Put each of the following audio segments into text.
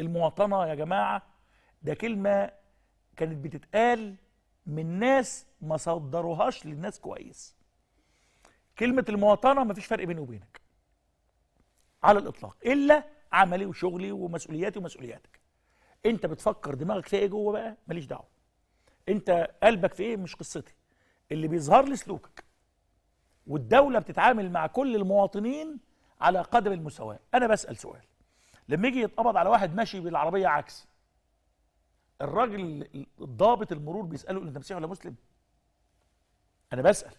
المواطنه يا جماعه ده كلمه كانت بتتقال من ناس ما صدروهاش للناس كويس كلمه المواطنه مفيش فرق بيني وبينك على الاطلاق الا عملي وشغلي ومسؤولياتي ومسؤولياتك انت بتفكر دماغك في ايه جوه بقى ماليش دعوه انت قلبك في ايه مش قصتي اللي بيظهر لي سلوكك والدوله بتتعامل مع كل المواطنين على قدم المساواه انا بسال سؤال لما يجي يتقبض على واحد ماشي بالعربيه عكسي الراجل ضابط المرور بيساله انت مسيحي ولا مسلم انا بسال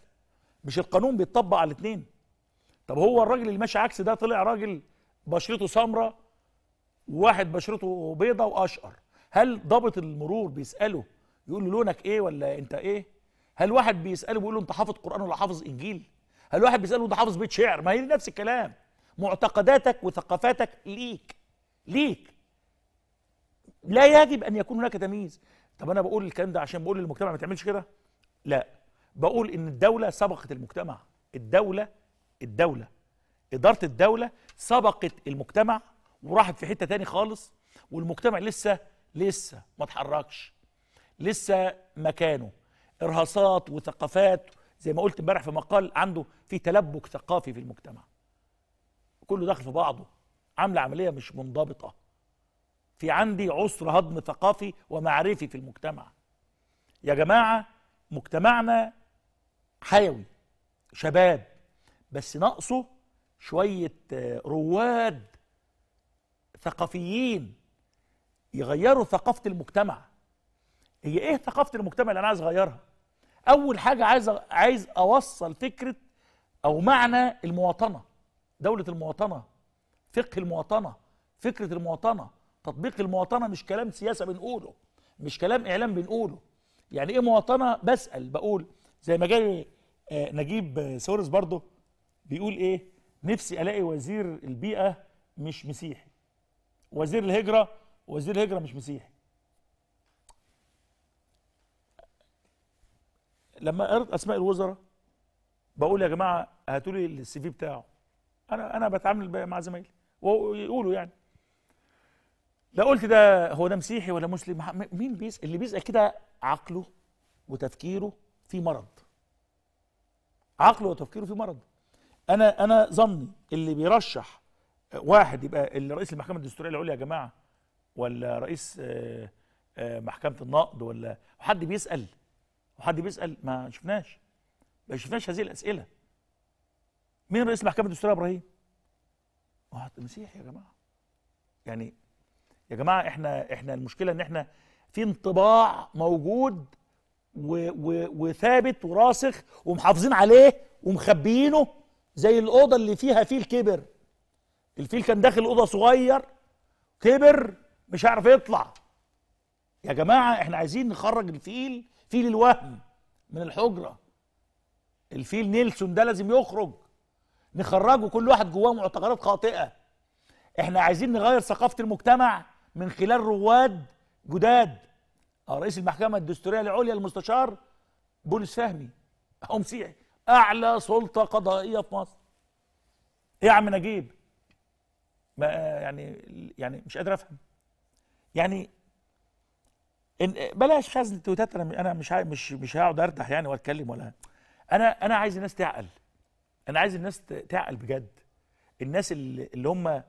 مش القانون بيتطبق على الاثنين طب هو الراجل اللي ماشي عكس ده طلع راجل بشرته سمراء وواحد بشرته بيضة واشقر هل ضابط المرور بيساله يقول له لونك ايه ولا انت ايه هل واحد بيساله بيقول له انت حافظ قران ولا حافظ انجيل هل واحد بيساله انت حافظ بيت شعر ما هي نفس الكلام معتقداتك وثقافاتك ليك ليك لا يجب ان يكون هناك تمييز طب انا بقول الكلام ده عشان بقول للمجتمع ما تعملش كده لا بقول ان الدوله سبقت المجتمع الدوله الدوله اداره الدوله سبقت المجتمع وراحت في حته تاني خالص والمجتمع لسه لسه ما اتحركش لسه مكانه ارهاصات وثقافات زي ما قلت امبارح في مقال عنده في تلبك ثقافي في المجتمع كله داخل في بعضه عامله عمليه مش منضبطه في عندي عسر هضم ثقافي ومعرفي في المجتمع يا جماعه مجتمعنا حيوي شباب بس ناقصه شويه آه، رواد ثقافيين يغيروا ثقافه المجتمع هي ايه ثقافه المجتمع اللي انا عايز اغيرها اول حاجه عايز عايز اوصل فكره او معنى المواطنه دوله المواطنه فقه المواطنه فكره المواطنه تطبيق المواطنه مش كلام سياسه بنقوله مش كلام اعلام بنقوله يعني ايه مواطنه بسال بقول زي ما جالي آه، نجيب سورس برضه بيقول ايه نفسي الاقي وزير البيئه مش مسيحي وزير الهجره وزير الهجره مش مسيحي لما قرأت اسماء الوزراء بقول يا جماعه هاتوا لي السي في بتاعه انا انا بتعامل مع زمايلي ويقولوا يعني لا قلت ده هو ده مسيحي ولا مسلم مين بيس اللي بيسأل كده عقله وتفكيره في مرض عقله وتفكيره في مرض انا انا ظني اللي بيرشح واحد يبقى اللي رئيس المحكمه الدستوريه العليا يا جماعه ولا رئيس آه، آه، محكمه النقد ولا حد بيسال وحد بيسال ما شفناش ما شفناش هذه الاسئله مين رئيس المحكمه الدستوريه ابراهيم مسيحي يا جماعه يعني يا جماعه احنا احنا المشكله ان احنا في انطباع موجود و و وثابت وراسخ ومحافظين عليه ومخبيينه زي الاوضه اللي فيها فيل كبر الفيل كان داخل اوضه صغير كبر مش عارف يطلع يا جماعه احنا عايزين نخرج الفيل فيل الوهم من الحجره الفيل نيلسون ده لازم يخرج نخرجه كل واحد جواه معتقدات خاطئه احنا عايزين نغير ثقافه المجتمع من خلال رواد جداد آه، رئيس المحكمه الدستوريه العليا المستشار بولس فهمي اهو مسيحي اعلى سلطه قضائيه في مصر ايه يا عم نجيب ما يعني يعني مش قادر افهم يعني إن بلاش خزن تويتات انا مش مش مش هقعد اردح يعني واتكلم ولا انا انا عايز الناس تعقل انا عايز الناس تعقل بجد الناس اللي, هم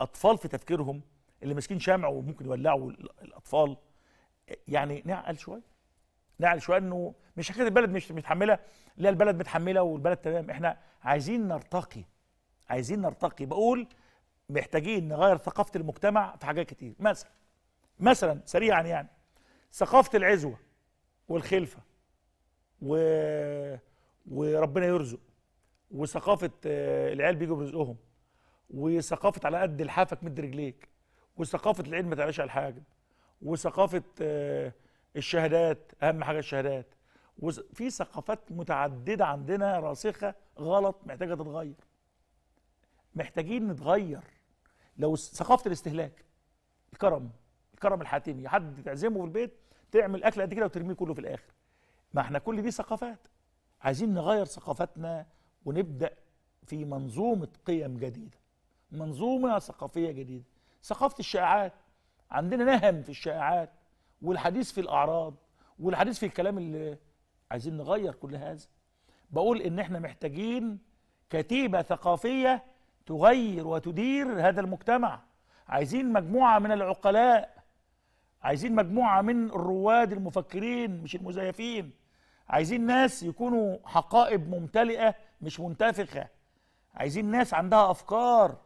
اطفال في تفكيرهم اللي ماسكين شمع وممكن يولعوا الاطفال يعني نعقل شويه نعقل شويه انه مش حكايه البلد مش متحمله لا البلد متحمله والبلد تمام احنا عايزين نرتقي عايزين نرتقي بقول محتاجين نغير ثقافه المجتمع في حاجات كتير مثلا مثلا سريعا يعني ثقافه العزوه والخلفه و... وربنا يرزق وثقافه آه، العيال بيجوا برزقهم وثقافه على قد لحافك مد رجليك وثقافه العيد ما تعلاش على الحاجب وثقافه آه، الشهادات اهم حاجه الشهادات وفي ثقافات متعدده عندنا راسخه غلط محتاجه تتغير محتاجين نتغير لو ثقافه الاستهلاك الكرم الكرم الحاتمي حد تعزمه في البيت تعمل اكل قد كده وترميه كله في الاخر ما احنا كل دي ثقافات عايزين نغير ثقافتنا ونبدأ في منظومة قيم جديدة منظومة ثقافية جديدة ثقافة الشائعات عندنا نهم في الشائعات والحديث في الأعراض والحديث في الكلام اللي عايزين نغير كل هذا بقول إن إحنا محتاجين كتيبة ثقافية تغير وتدير هذا المجتمع عايزين مجموعة من العقلاء عايزين مجموعة من الرواد المفكرين مش المزيفين عايزين ناس يكونوا حقائب ممتلئة مش منتفخه عايزين ناس عندها افكار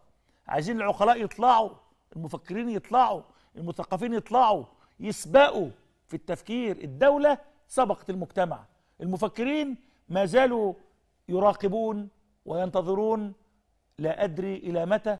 عايزين العقلاء يطلعوا المفكرين يطلعوا المثقفين يطلعوا يسبقوا في التفكير الدوله سبقت المجتمع المفكرين ما زالوا يراقبون وينتظرون لا ادري الى متى